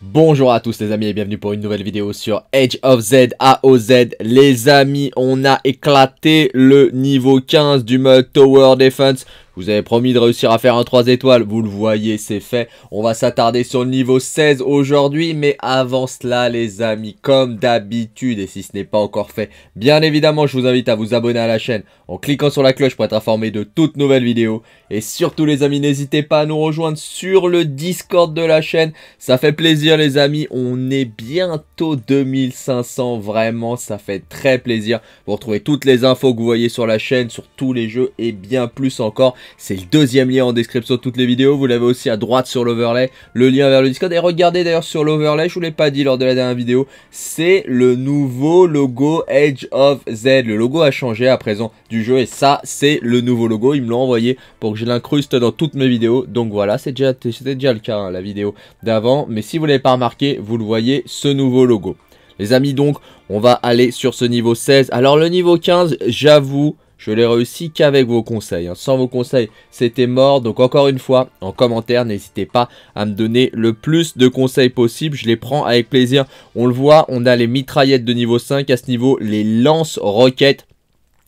Bonjour à tous les amis et bienvenue pour une nouvelle vidéo sur Edge of Z AOZ. Les amis, on a éclaté le niveau 15 du mode Tower Defense. Vous avez promis de réussir à faire un 3 étoiles. Vous le voyez, c'est fait. On va s'attarder sur le niveau 16 aujourd'hui. Mais avant cela, les amis, comme d'habitude, et si ce n'est pas encore fait, bien évidemment, je vous invite à vous abonner à la chaîne en cliquant sur la cloche pour être informé de toutes nouvelles vidéos. Et surtout, les amis, n'hésitez pas à nous rejoindre sur le Discord de la chaîne. Ça fait plaisir, les amis. On est bientôt 2500. Vraiment, ça fait très plaisir. Vous retrouvez toutes les infos que vous voyez sur la chaîne, sur tous les jeux et bien plus encore. C'est le deuxième lien en description de toutes les vidéos. Vous l'avez aussi à droite sur l'overlay, le lien vers le Discord. Et regardez d'ailleurs sur l'overlay, je vous l'ai pas dit lors de la dernière vidéo, c'est le nouveau logo Edge of Z. Le logo a changé à présent du jeu et ça, c'est le nouveau logo. Ils me l'ont envoyé pour que je l'incruste dans toutes mes vidéos. Donc voilà, c'était déjà, déjà, le cas, hein, la vidéo d'avant. Mais si vous l'avez pas remarqué, vous le voyez, ce nouveau logo. Les amis, donc, on va aller sur ce niveau 16. Alors, le niveau 15, j'avoue, je l'ai réussi qu'avec vos conseils. Hein. Sans vos conseils, c'était mort. Donc encore une fois, en commentaire, n'hésitez pas à me donner le plus de conseils possible. Je les prends avec plaisir. On le voit, on a les mitraillettes de niveau 5. À ce niveau, les lance-roquettes.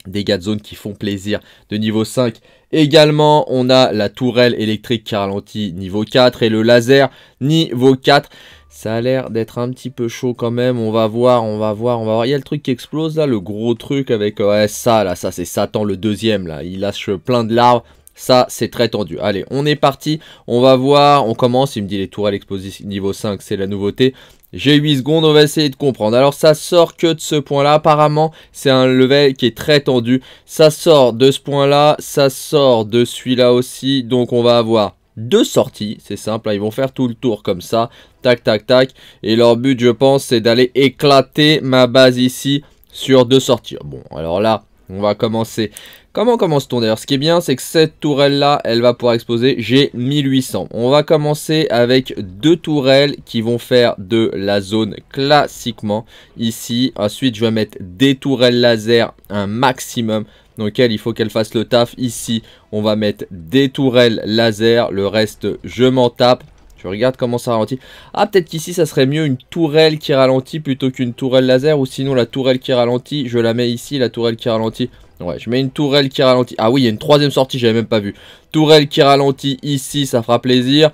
Dégâts de zone qui font plaisir de niveau 5. Également, on a la tourelle électrique qui ralentit niveau 4 et le laser niveau 4. Ça a l'air d'être un petit peu chaud quand même. On va voir, on va voir, on va voir. Il y a le truc qui explose là, le gros truc avec euh, ouais, ça là, ça c'est Satan le deuxième là. Il lâche plein de larves. Ça, c'est très tendu. Allez, on est parti. On va voir. On commence. Il me dit les tours à l'exposition niveau 5, c'est la nouveauté. J'ai 8 secondes, on va essayer de comprendre. Alors ça sort que de ce point-là, apparemment c'est un level qui est très tendu. Ça sort de ce point-là, ça sort de celui-là aussi, donc on va avoir deux sorties, c'est simple, hein, ils vont faire tout le tour comme ça, tac tac tac, et leur but je pense c'est d'aller éclater ma base ici sur deux sorties. Bon alors là, on va commencer. Comment commence-t-on d'ailleurs Ce qui est bien, c'est que cette tourelle-là, elle va pouvoir exploser. j'ai 1800 On va commencer avec deux tourelles qui vont faire de la zone classiquement ici. Ensuite, je vais mettre des tourelles laser un maximum dans lequel il faut qu'elle fasse le taf. Ici, on va mettre des tourelles laser. Le reste, je m'en tape. Je regarde comment ça ralentit. Ah, peut-être qu'ici, ça serait mieux une tourelle qui ralentit plutôt qu'une tourelle laser. Ou sinon, la tourelle qui ralentit, je la mets ici, la tourelle qui ralentit. Ouais, je mets une tourelle qui ralentit. Ah oui, il y a une troisième sortie, j'avais même pas vu. Tourelle qui ralentit ici, ça fera plaisir.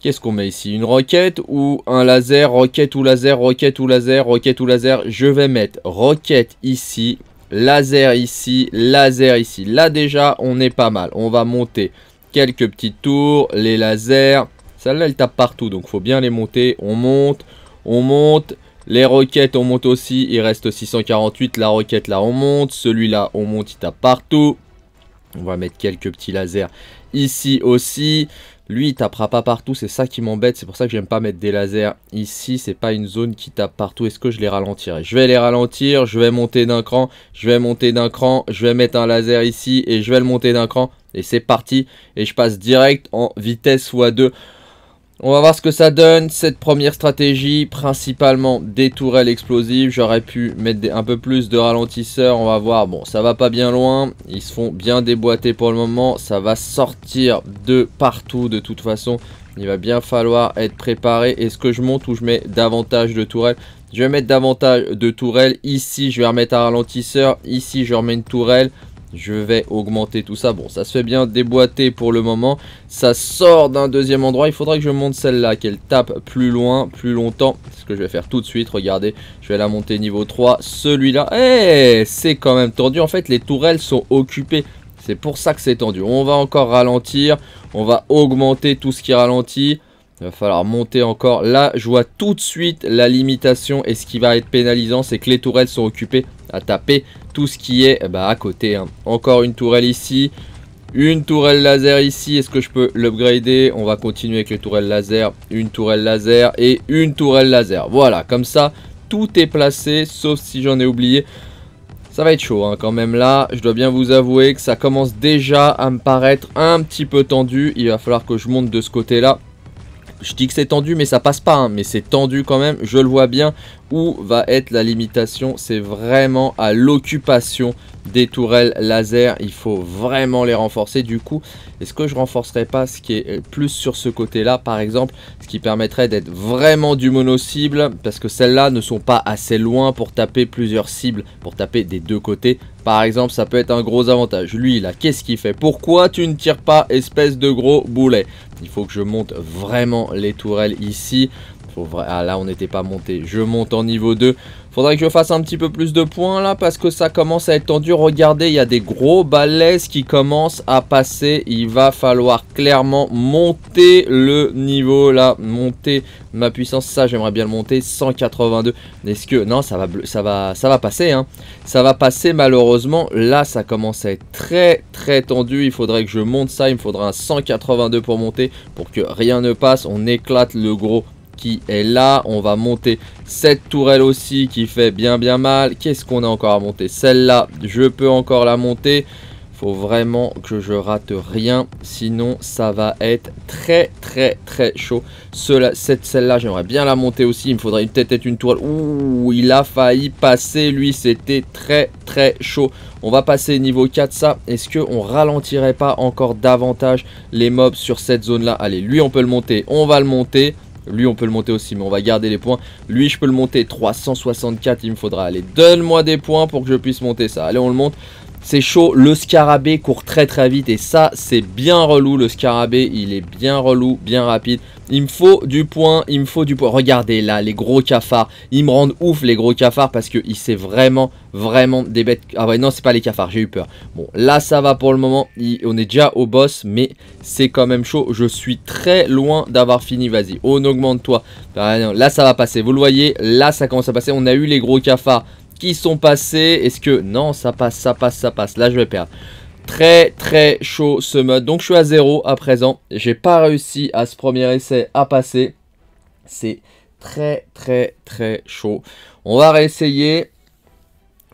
Qu'est-ce qu'on met ici Une roquette ou un laser Roquette ou laser, roquette ou laser, roquette ou laser. Je vais mettre roquette ici. Laser ici, laser ici. Là déjà, on est pas mal. On va monter quelques petits tours. Les lasers. Celle-là, elle tape partout. Donc, faut bien les monter. On monte. On monte. Les roquettes, on monte aussi. Il reste 648. La roquette, là, on monte. Celui-là, on monte. Il tape partout. On va mettre quelques petits lasers ici aussi. Lui, il tapera pas partout, c'est ça qui m'embête. C'est pour ça que j'aime pas mettre des lasers ici. C'est pas une zone qui tape partout. Est-ce que je les ralentirai Je vais les ralentir, je vais monter d'un cran, je vais monter d'un cran, je vais mettre un laser ici et je vais le monter d'un cran. Et c'est parti. Et je passe direct en vitesse x2. On va voir ce que ça donne, cette première stratégie, principalement des tourelles explosives. J'aurais pu mettre un peu plus de ralentisseurs, on va voir. Bon, ça va pas bien loin, ils se font bien déboîter pour le moment. Ça va sortir de partout de toute façon. Il va bien falloir être préparé. Est-ce que je monte ou je mets davantage de tourelles Je vais mettre davantage de tourelles. Ici, je vais remettre un ralentisseur. Ici, je remets une tourelle. Je vais augmenter tout ça. Bon, ça se fait bien déboîter pour le moment. Ça sort d'un deuxième endroit. Il faudra que je monte celle-là, qu'elle tape plus loin, plus longtemps. ce que je vais faire tout de suite. Regardez, je vais la monter niveau 3. Celui-là, Eh, c'est quand même tendu. En fait, les tourelles sont occupées. C'est pour ça que c'est tendu. On va encore ralentir. On va augmenter tout ce qui ralentit. Il va falloir monter encore. Là, je vois tout de suite la limitation. Et ce qui va être pénalisant, c'est que les tourelles sont occupées à taper tout ce qui est eh ben, à côté. Hein. Encore une tourelle ici. Une tourelle laser ici, est-ce que je peux l'upgrader On va continuer avec les tourelles laser, une tourelle laser et une tourelle laser. Voilà, comme ça, tout est placé, sauf si j'en ai oublié. Ça va être chaud hein, quand même là, je dois bien vous avouer que ça commence déjà à me paraître un petit peu tendu. Il va falloir que je monte de ce côté-là je dis que c'est tendu, mais ça passe pas. Hein. mais c'est tendu quand même, je le vois bien où va être la limitation C'est vraiment à l'occupation des tourelles laser. Il faut vraiment les renforcer. Du coup, est-ce que je renforcerai pas ce qui est euh, plus sur ce côté-là, par exemple, ce qui permettrait d'être vraiment du mono-cible, parce que celles-là ne sont pas assez loin pour taper plusieurs cibles, pour taper des deux côtés. Par exemple, ça peut être un gros avantage. Lui, là, qu'est-ce qu'il fait Pourquoi tu ne tires pas, espèce de gros boulet Il faut que je monte vraiment les tourelles ici. Ah là on n'était pas monté. Je monte en niveau 2. Faudrait que je fasse un petit peu plus de points là parce que ça commence à être tendu. Regardez, il y a des gros balaises qui commencent à passer. Il va falloir clairement monter le niveau là. Monter ma puissance. Ça j'aimerais bien le monter. 182. Est-ce que... Non, ça va, ça va, ça va passer. Hein. Ça va passer malheureusement. Là ça commence à être très très tendu. Il faudrait que je monte ça. Il me faudra un 182 pour monter pour que rien ne passe. On éclate le gros qui est là. On va monter cette tourelle aussi qui fait bien bien mal. Qu'est-ce qu'on a encore à monter Celle-là, je peux encore la monter. Faut vraiment que je rate rien. Sinon, ça va être très très très chaud. Cela, cette Celle-là, j'aimerais bien la monter aussi. Il me faudrait peut-être être une tourelle. Ouh, il a failli passer. Lui, c'était très très chaud. On va passer niveau 4 ça. Est-ce qu'on ralentirait pas encore davantage les mobs sur cette zone là Allez, lui on peut le monter. On va le monter. Lui, on peut le monter aussi, mais on va garder les points. Lui, je peux le monter. 364, il me faudra. aller donne-moi des points pour que je puisse monter ça. Allez, on le monte. C'est chaud, le scarabée court très très vite et ça c'est bien relou, le scarabée il est bien relou, bien rapide. Il me faut du point, il me faut du point. Regardez là, les gros cafards, ils me rendent ouf les gros cafards parce que c'est vraiment, vraiment des bêtes. Ah ouais non c'est pas les cafards, j'ai eu peur. Bon là ça va pour le moment, on est déjà au boss mais c'est quand même chaud. Je suis très loin d'avoir fini, vas-y, on augmente toi. Ah là ça va passer, vous le voyez, là ça commence à passer, on a eu les gros cafards sont passés. Est-ce que... Non, ça passe, ça passe, ça passe. Là, je vais perdre. Très, très chaud ce mode. Donc, je suis à zéro à présent. J'ai pas réussi à ce premier essai à passer. C'est très, très, très chaud. On va réessayer.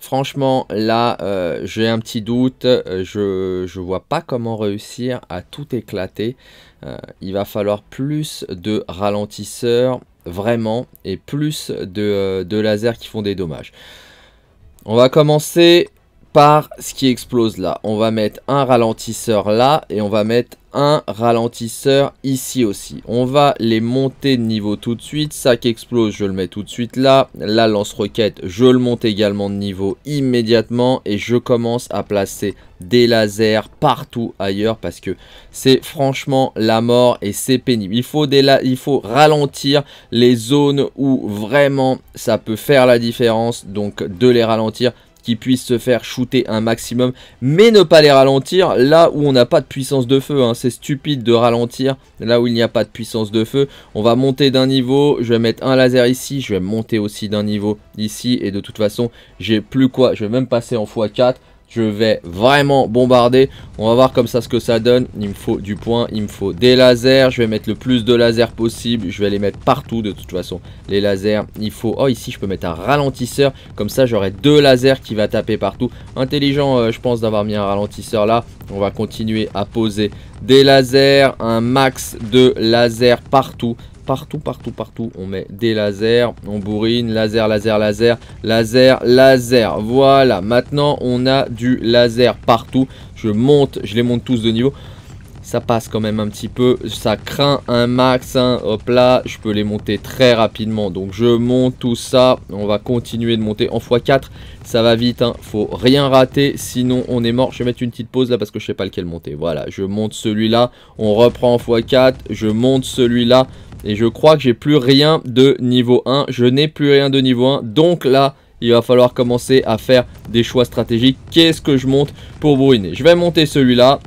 Franchement, là, euh, j'ai un petit doute. Euh, je vois pas comment réussir à tout éclater. Euh, il va falloir plus de ralentisseurs, vraiment, et plus de, de lasers qui font des dommages. On va commencer par ce qui explose là. On va mettre un ralentisseur là et on va mettre un ralentisseur ici aussi. On va les monter de niveau tout de suite. Ça qui explose, je le mets tout de suite là. La lance-roquette, je le monte également de niveau immédiatement. Et je commence à placer des lasers partout ailleurs parce que c'est franchement la mort et c'est pénible. Il faut, des là, Il faut ralentir les zones où vraiment ça peut faire la différence. Donc de les ralentir qui puissent se faire shooter un maximum, mais ne pas les ralentir là où on n'a pas de puissance de feu. Hein. C'est stupide de ralentir là où il n'y a pas de puissance de feu. On va monter d'un niveau, je vais mettre un laser ici, je vais monter aussi d'un niveau ici, et de toute façon, j'ai plus quoi, je vais même passer en x4. Je vais vraiment bombarder. On va voir comme ça ce que ça donne. Il me faut du point, il me faut des lasers. Je vais mettre le plus de lasers possible. Je vais les mettre partout de toute façon. Les lasers, il faut... Oh, ici, je peux mettre un ralentisseur. Comme ça, j'aurai deux lasers qui va taper partout. Intelligent, euh, je pense, d'avoir mis un ralentisseur là. On va continuer à poser des lasers. Un max de lasers partout partout, partout, partout. On met des lasers, on bourrine, laser, laser, laser, laser, laser. Voilà, maintenant on a du laser partout. Je monte, je les monte tous de niveau. Ça passe quand même un petit peu, ça craint un max. Hein. Hop là, je peux les monter très rapidement. Donc je monte tout ça, on va continuer de monter en x4. Ça va vite, hein. faut rien rater, sinon on est mort. Je vais mettre une petite pause là parce que je sais pas lequel monter. Voilà, je monte celui-là, on reprend en x4, je monte celui-là. Et je crois que j'ai plus rien de niveau 1. Je n'ai plus rien de niveau 1. Donc là, il va falloir commencer à faire des choix stratégiques. Qu'est-ce que je monte pour brûler Je vais monter celui-là.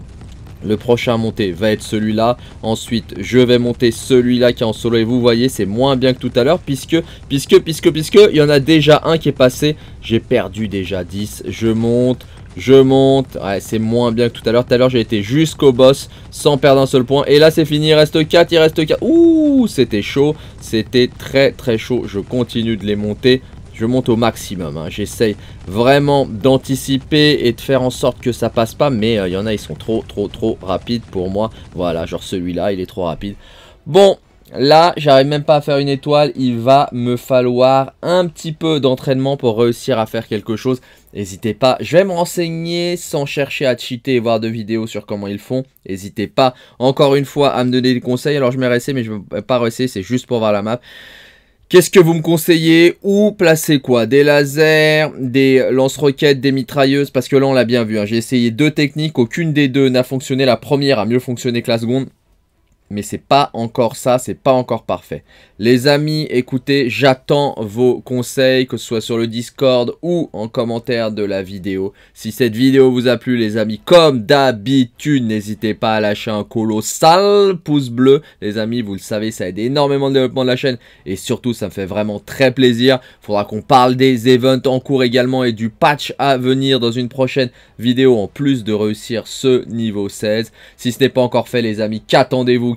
Le prochain à monter va être celui-là. Ensuite, je vais monter celui-là qui est en solo. Et vous voyez, c'est moins bien que tout à l'heure. Puisque, puisque, puisque, puisque, il y en a déjà un qui est passé. J'ai perdu déjà 10. Je monte je monte. Ouais, c'est moins bien que tout à l'heure. Tout à l'heure, j'ai été jusqu'au boss sans perdre un seul point. Et là, c'est fini. Il reste 4. Il reste 4. Ouh, c'était chaud. C'était très, très chaud. Je continue de les monter. Je monte au maximum. Hein. J'essaye vraiment d'anticiper et de faire en sorte que ça passe pas. Mais euh, il y en a, ils sont trop, trop, trop rapides pour moi. Voilà, genre celui-là, il est trop rapide. Bon, Là, j'arrive même pas à faire une étoile. Il va me falloir un petit peu d'entraînement pour réussir à faire quelque chose. N'hésitez pas. Je vais me renseigner sans chercher à cheater et voir de vidéos sur comment ils font. N'hésitez pas, encore une fois, à me donner des conseils. Alors, je vais rester, mais je ne vais pas rester, C'est juste pour voir la map. Qu'est-ce que vous me conseillez Où placer quoi Des lasers, des lance-roquettes, des mitrailleuses Parce que là, on l'a bien vu. Hein. J'ai essayé deux techniques. Aucune des deux n'a fonctionné. La première a mieux fonctionné que la seconde mais c'est pas encore ça, c'est pas encore parfait. Les amis, écoutez, j'attends vos conseils, que ce soit sur le Discord ou en commentaire de la vidéo. Si cette vidéo vous a plu, les amis, comme d'habitude, n'hésitez pas à lâcher un colossal pouce bleu. Les amis, vous le savez, ça aide énormément le développement de la chaîne et surtout, ça me fait vraiment très plaisir. Faudra qu'on parle des events en cours également et du patch à venir dans une prochaine vidéo en plus de réussir ce niveau 16. Si ce n'est pas encore fait, les amis, qu'attendez-vous